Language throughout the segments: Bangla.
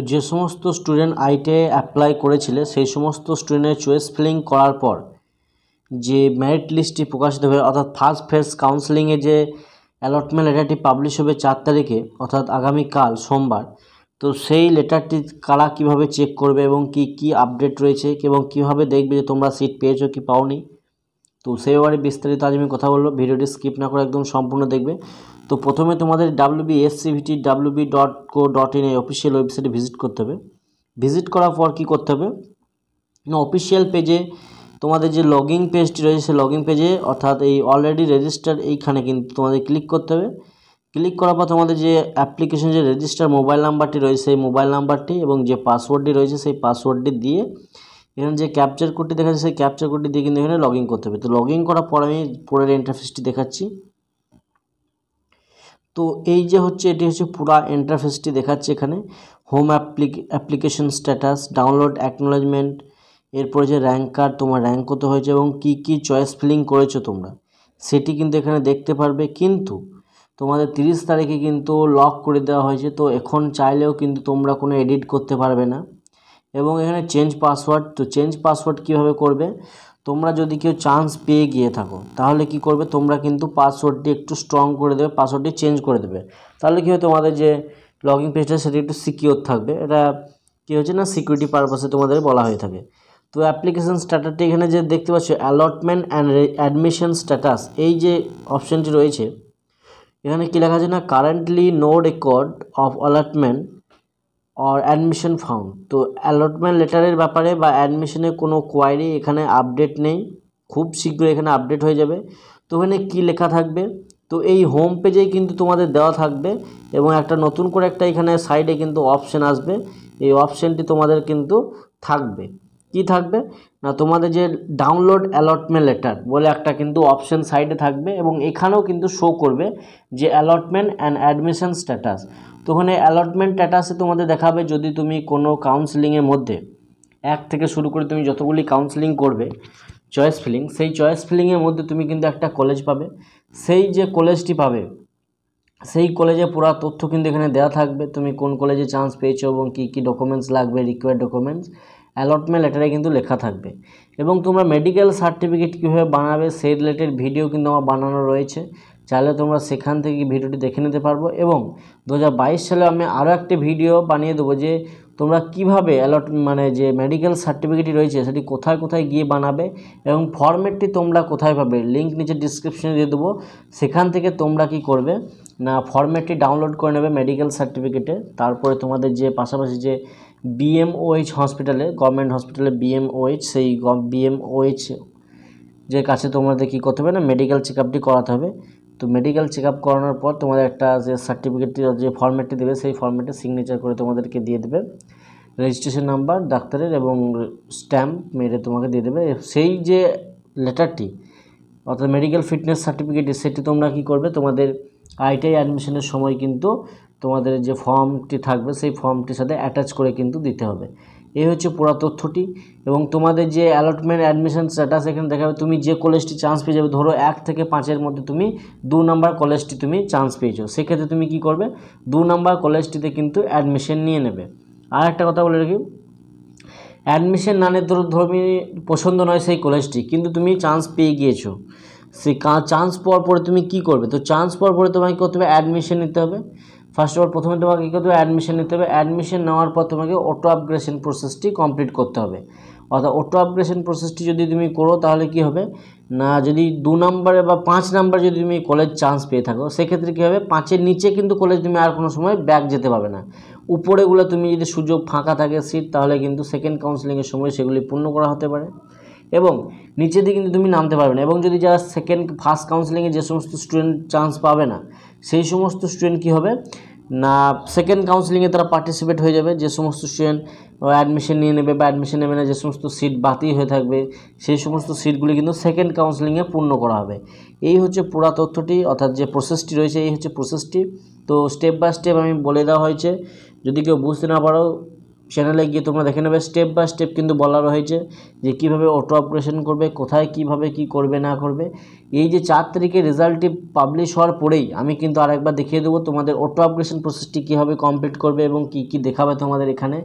তো যে সমস্ত স্টুডেন্ট আইটে অ্যাপ্লাই করেছিলে সেই সমস্ত স্টুডেন্টের চয়েস ফিলিং করার পর যে মেরিট লিস্টটি প্রকাশিত হবে অর্থাৎ ফার্স্ট ফেজ কাউন্সেলিংয়ে যে অ্যালটমেন্ট লেটারটি পাবলিশ হবে চার তারিখে অর্থাৎ আগামীকাল সোমবার তো সেই লেটারটি কারা কিভাবে চেক করবে এবং কি কি আপডেট রয়েছে এবং কিভাবে দেখবে যে তোমরা সিট পেয়েছো কি পাওনি তো সেই ব্যাপারে বিস্তারিত আজ আমি কথা বলবো ভিডিওটি স্কিপ না করে একদম সম্পূর্ণ দেখবে তো প্রথমে তোমাদের W B SCVT W B dot co dot in এই অফিসিয়াল ওয়েবসাইটে ভিজিট করতে হবে ভিজিট করার পর কী করতে হবে না অফিসিয়াল পেজে তোমাদের যে লগিং পেজটি রয়েছে সেই ইন পেজে অর্থাৎ এই অলরেডি রেজিস্টার্ড এইখানে কিন্তু তোমাদের ক্লিক করতে হবে ক্লিক করার পর তোমাদের যে অ্যাপ্লিকেশন যে রেজিস্টার মোবাইল নাম্বারটি রয়েছে সেই মোবাইল নাম্বারটি এবং যে পাসওয়ার্ডটি রয়েছে সেই পাসওয়ার্ডটি দিয়ে এখানে যে ক্যাপচার কোডটি দেখা যাচ্ছে সেই ক্যাপচার কোডটি দিয়ে কিন্তু এখানে লগ করতে হবে তো লগ করার পর আমি পুরের ইন্টারফেসটি দেখাচ্ছি তো এই যে হচ্ছে এটি হচ্ছে পুরা ইন্টারফেসটি দেখাচ্ছে এখানে home application status download acknowledgement এরপরে যে র্যাঙ্ক কার্ড তোমার র্যাঙ্ক কত হয়েছে এবং কি কি চয়েস ফিলিং করেছো তোমরা সেটি কিন্তু এখানে দেখতে পারবে কিন্তু তোমাদের তিরিশ তারিখে কিন্তু লক করে দেওয়া হয়েছে তো এখন চাইলেও কিন্তু তোমরা কোনো এডিট করতে পারবে না এবং এখানে চেঞ্জ পাসওয়ার্ড তো চেঞ্জ পাসওয়ার্ড কিভাবে করবে তোমরা যদি কেউ চান্স পেয়ে গিয়ে থাকো তাহলে কি করবে তোমরা কিন্তু পাসওয়ার্ডটি একটু স্ট্রং করে দেবে পাসওয়ার্ডটি চেঞ্জ করে দেবে তাহলে কী হয় তোমাদের যে লগিং পেজটা সেটি একটু সিকিওর থাকবে এটা কী হচ্ছে না সিকিউরিটি পারপাসে তোমাদের বলা হয়ে থাকে তো অ্যাপ্লিকেশান স্ট্যাটাসটি এখানে যে দেখতে পাচ্ছ অ্যালটমেন্ট অ্যান্ড অ্যাডমিশন স্ট্যাটাস এই যে অপশানটি রয়েছে এখানে কী লেখা আছে না currently no record of allotment or admission found তো অ্যালটমেন্ট লেটারের ব্যাপারে বা অ্যাডমিশনের কোনো কোয়ারি এখানে আপডেট নেই খুব শীঘ্রই এখানে আপডেট হয়ে যাবে তো এখানে কী লেখা থাকবে তো এই হোম পেজেই কিন্তু তোমাদের দেওয়া থাকবে এবং একটা নতুন করে একটা এখানে সাইডে কিন্তু অপশান আসবে এই অপশানটি তোমাদের কিন্তু থাকবে কি থাকবে না তোমাদের যে ডাউনলোড অ্যালটমেন্ট লেটার বলে একটা কিন্তু অপশন সাইডে থাকবে এবং এখানেও কিন্তু শো করবে যে অ্যালটমেন্ট অ্যান্ড অ্যাডমিশন স্ট্যাটাস তো ওখানে অ্যালটমেন্ট স্ট্যাটাসে তোমাদের দেখাবে যদি তুমি কোনো কাউন্সিলিংয়ের মধ্যে এক থেকে শুরু করে তুমি যতগুলি কাউন্সিলিং করবে চয়েস ফিলিং সেই চয়েস ফিলিংয়ের মধ্যে তুমি কিন্তু একটা কলেজ পাবে সেই যে কলেজটি পাবে সেই কলেজে পুরা তথ্য কিন্তু এখানে দেওয়া থাকবে তুমি কোন কলেজে চান্স পেয়েছো এবং কী কী ডকুমেন্টস লাগবে রিকোয়ার্ড ডকুমেন্টস অ্যালটমেন্ট লেটারে কিন্তু লেখা থাকবে এবং তোমরা মেডিকেল সার্টিফিকেট কীভাবে বানাবে সেই রিলেটেড ভিডিও কিন্তু আমার বানানো রয়েছে চাইলে তোমরা সেখান থেকে ভিডিওটি দেখে নিতে পারবো এবং দু সালে আমি আরও একটি ভিডিও বানিয়ে দেবো যে তোমরা কিভাবে অ্যালট মানে যে মেডিকেল সার্টিফিকেটই রয়েছে সেটি কোথায় কোথায় গিয়ে বানাবে এবং ফর্মেটটি তোমরা কোথায় পাবে লিঙ্ক নিচে ডিসক্রিপশানে দিয়ে দেবো সেখান থেকে তোমরা কি করবে না ফর্মেটটি ডাউনলোড করে নেবে মেডিকেল সার্টিফিকেটে তারপরে তোমাদের যে পাশাপাশি যে বিএমওএইচ হসপিটালে গভর্নমেন্ট হসপিটালে বিএমওএইচ সেই বিএমওএইচ যে কাছে তোমাদের কী করতে হবে না মেডিকেল চেক আপটি করাতে হবে তো মেডিকেল চেক আপ করানোর পর তোমাদের একটা যে সার্টিফিকেটটি যে ফর্মেটটি দেবে সেই ফর্মেটে সিগনেচার করে তোমাদেরকে দিয়ে দেবে রেজিস্ট্রেশন নাম্বার ডাক্তারের এবং স্ট্যাম্প মেরে তোমাকে দিয়ে দেবে সেই যে লেটারটি অর্থাৎ মেডিকেল ফিটনেস সার্টিফিকেট সেটি তোমরা কি করবে তোমাদের আইটিআই অ্যাডমিশনের সময় কিন্তু তোমাদের যে ফর্মটি থাকবে সেই ফর্মটির সাথে অ্যাটাচ করে কিন্তু দিতে হবে এই হচ্ছে পুরা তথ্যটি এবং তোমাদের যে অ্যালটমেন্ট অ্যাডমিশন স্ট্যাটাস এখানে দেখাবে তুমি যে কলেজটি চান্স পেয়ে যাবে ধরো এক থেকে পাঁচের মধ্যে তুমি দু নম্বর কলেজটি তুমি চান্স পেয়েছো সেক্ষেত্রে তুমি কি করবে দু নাম্বার কলেজটিতে কিন্তু অ্যাডমিশন নিয়ে নেবে আর একটা কথা বলে রাখি অ্যাডমিশন নিয়ে ধরো ধর্মী পছন্দ নয় সেই কলেজটি কিন্তু তুমি চান্স পেয়ে গিয়েছো সে চান্স পাওয়ার পরে তুমি কি করবে তো চান্স পাওয়ার পরে তোমাকে প্রথমে অ্যাডমিশন নিতে হবে ফার্স্ট অফ অল প্রথমে তোমাকে কী করতে হবে অ্যাডমিশন নিতে হবে অ্যাডমিশন নেওয়ার পর তোমাকে অটো আপগ্রেশন প্রসেসটি কমপ্লিট করতে হবে অর্থাৎ অটো আপগ্রেশন প্রসেসটি যদি তুমি করো তাহলে কি হবে না যদি দু নম্বরে বা পাঁচ নম্বরে যদি তুমি কলেজ চান্স পেয়ে থাকো সেক্ষেত্রে কী হবে পাঁচের নিচে কিন্তু কলেজ তুমি আর কোনো সময় ব্যাক যেতে পারবে না উপরেগুলো তুমি যদি সুযোগ ফাঁকা থাকে সিট তাহলে কিন্তু সেকেন্ড কাউন্সেলিংয়ের সময় সেগুলি পূর্ণ করা হতে পারে এবং নিচে দিয়ে কিন্তু তুমি নামতে পারবে না এবং যদি যারা সেকেন্ড ফার্স্ট কাউন্সেলিংয়ে যে সমস্ত স্টুডেন্ট চান্স পাবে না সেই সমস্ত স্টুডেন্ট কী হবে না সেকেন্ড কাউন্সিলিংয়ে তারা পার্টিসিপেট হয়ে যাবে যে সমস্ত স্টুডেন্ট অ্যাডমিশন নিয়ে নেবে বা অ্যাডমিশন নেবে না যে সমস্ত সিট বাতিল হয়ে থাকবে সেই সমস্ত সিটগুলি কিন্তু সেকেন্ড কাউন্সিলিংয়ে পূর্ণ করা হবে এই হচ্ছে পুরা তথ্যটি অর্থাৎ যে প্রসেসটি রয়েছে এই হচ্ছে প্রসেসটি তো স্টেপ বাই স্টেপ আমি বলে দেওয়া হয়েছে যদি কেউ বুঝতে না পারো চ্যানেলে গিয়ে তোমরা দেখে নেবে স্টেপ বাই স্টেপ কিন্তু বলা রয়েছে যে কিভাবে অটো অপারেশন করবে কোথায় কিভাবে কি করবে না করবে এই যে চার তারিখে রেজাল্টটি পাবলিশ হওয়ার পরেই আমি কিন্তু আরেকবার দেখিয়ে দেবো তোমাদের অটো অপারেশন প্রসেসটি কীভাবে কমপ্লিট করবে এবং কি কি দেখাবে তোমাদের এখানে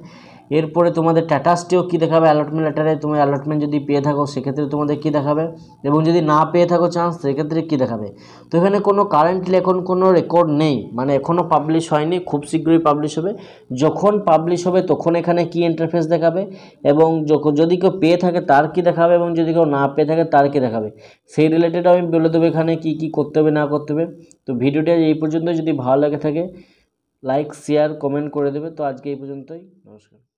এরপরে তোমাদের স্ট্যাটাসটিও কী দেখাবে অ্যালটমেন্ট লেটারে তুমি অ্যালটমেন্ট যদি পেয়ে থাকো সেক্ষেত্রে তোমাদের কী দেখাবে এবং যদি না পেয়ে থাকো চান্স সেক্ষেত্রে কী দেখাবে তো এখানে কোনো কারেন্টলি এখন কোনো রেকর্ড নেই মানে এখনও পাবলিশ হয়নি খুব শীঘ্রই পাবলিশ হবে যখন পাবলিশ হবে তখন এখানে কি ইন্টারফেস দেখাবে এবং যদি কেউ পেয়ে থাকে তার কি দেখাবে এবং যদি কেউ না পেয়ে থাকে তার কি দেখাবে সেই রিলেটেড আমি বলে দেবো এখানে কি কি করতে হবে না করতে হবে তো ভিডিওটি এই পর্যন্ত যদি ভালো লাগে থাকে লাইক শেয়ার কমেন্ট করে দেবে তো আজকে এই পর্যন্তই নমস্কার